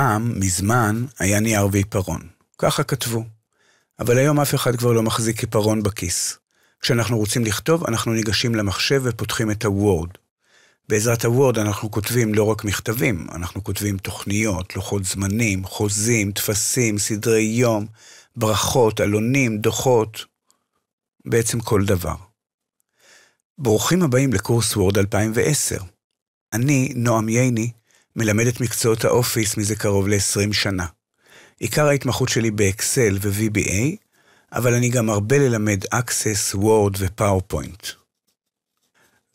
פעם, מזמן, היה נייר ועיפרון. ככה כתבו. אבל היום אף אחד כבר לא מחזיק עיפרון בכיס. כשאנחנו רוצים לכתוב, אנחנו ניגשים למחשב ופותחים את הוורד. בעזרת הוורד אנחנו כותבים לא רק מכתבים, אנחנו כותבים תוכניות, לוחות זמנים, חוזים, טפסים, סדרי יום, ברכות, עלונים, דוחות, בעצם כל דבר. ברוכים הבאים לקורס וורד 2010. אני, נועם ייני, מלמד את מקצועות האופיס מזה קרוב ל-20 שנה. עיקר ההתמחות שלי באקסל ו-VBA, אבל אני גם הרבה ללמד Access, Word ו-PowerPoint.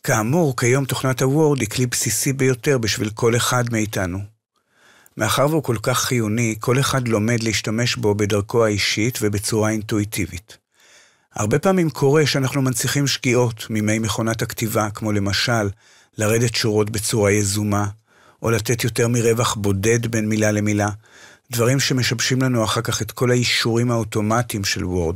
כאמור, כיום תוכנת ה-Word היא כלי בסיסי ביותר בשביל כל אחד מאיתנו. מאחר והוא כל כך חיוני, כל אחד לומד להשתמש בו בדרכו האישית ובצורה אינטואיטיבית. הרבה פעמים קורה שאנחנו מנציחים שגיאות מימי מכונת הכתיבה, כמו למשל, לרדת שורות בצורה יזומה, או לתת יותר מרווח בודד בין מילה למילה, דברים שמשבשים לנו אחר כך את כל האישורים האוטומטיים של וורד.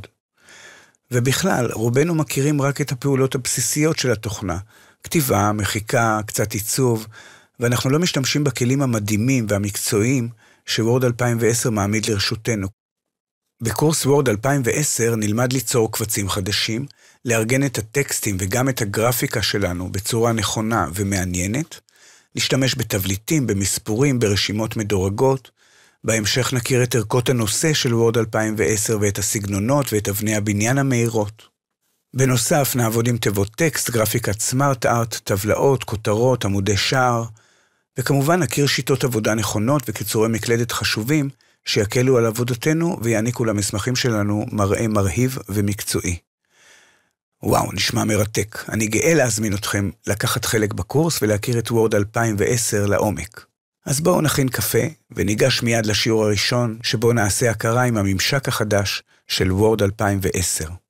ובכלל, רובנו מכירים רק את הפעולות הבסיסיות של התוכנה, כתיבה, מחיקה, קצת עיצוב, ואנחנו לא משתמשים בכלים המדהימים והמקצועיים שוורד 2010 מעמיד לרשותנו. בקורס וורד 2010 נלמד ליצור קבצים חדשים, לארגן את הטקסטים וגם את הגרפיקה שלנו בצורה נכונה ומעניינת, נשתמש בתבליטים, במספורים, ברשימות מדורגות. בהמשך נכיר את ערכות הנושא של וורד 2010 ואת הסגנונות ואת אבני הבניין המהירות. בנוסף, נעבוד עם תיבות טקסט, גרפיקת סמארט-ארט, טבלאות, כותרות, עמודי שער, וכמובן נכיר שיטות עבודה נכונות וקיצורי מקלדת חשובים, שיקלו על עבודתנו ויעניקו למסמכים שלנו מראה מרהיב ומקצועי. וואו, נשמע מרתק. אני גאה להזמין אתכם לקחת חלק בקורס ולהכיר את וורד 2010 לעומק. אז בואו נכין קפה וניגש מיד לשיעור הראשון, שבו נעשה הכרה עם הממשק החדש של וורד 2010.